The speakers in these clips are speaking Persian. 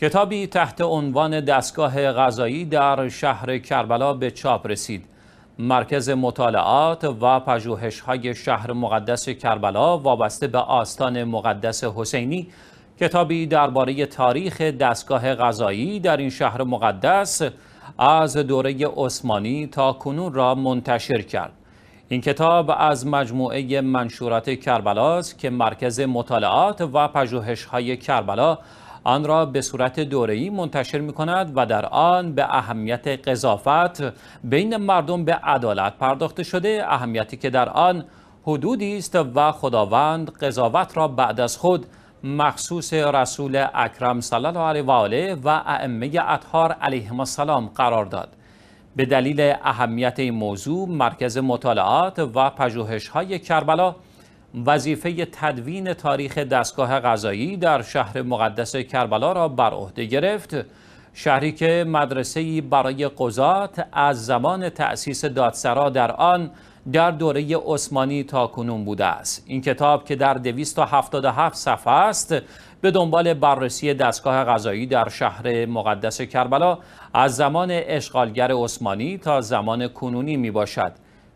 کتابی تحت عنوان دستگاه غذایی در شهر کربلا به چاپ رسید. مرکز مطالعات و پژوهش‌های شهر مقدس کربلا وابسته به آستان مقدس حسینی کتابی درباره تاریخ دستگاه غذایی در این شهر مقدس از دوره عثمانی تا کنون را منتشر کرد. این کتاب از مجموعه منشورات کربلا است که مرکز مطالعات و پژوهش‌های کربلا آن را به صورت دوره‌ای منتشر می کند و در آن به اهمیت قضاوت بین مردم به عدالت پرداخته شده اهمیتی که در آن حدودی است و خداوند قضاوت را بعد از خود مخصوص رسول اکرم صلی الله علیه و آله و ائمه اطهار علیهم السلام قرار داد به دلیل اهمیت این موضوع مرکز مطالعات و پژوهش‌های کربلا وظیفه تدوین تاریخ دستگاه غذایی در شهر مقدس کربلا را بر عهده گرفت شهری که مدرسه برای قضات از زمان تأسیس دادسرا در آن در دوره عثمانی تا کنون بوده است این کتاب که در 277 صفحه است به دنبال بررسی دستگاه غذایی در شهر مقدس کربلا از زمان اشغالگر عثمانی تا زمان کنونی می باشد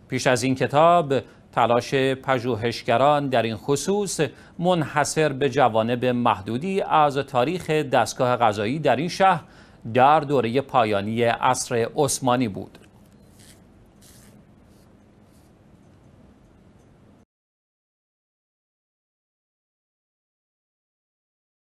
پیش از این کتاب تلاش پژوهشگران در این خصوص منحصر به جوانب محدودی از تاریخ دستگاه غذایی در این شهر در دوره پایانی عصر عثمانی بود.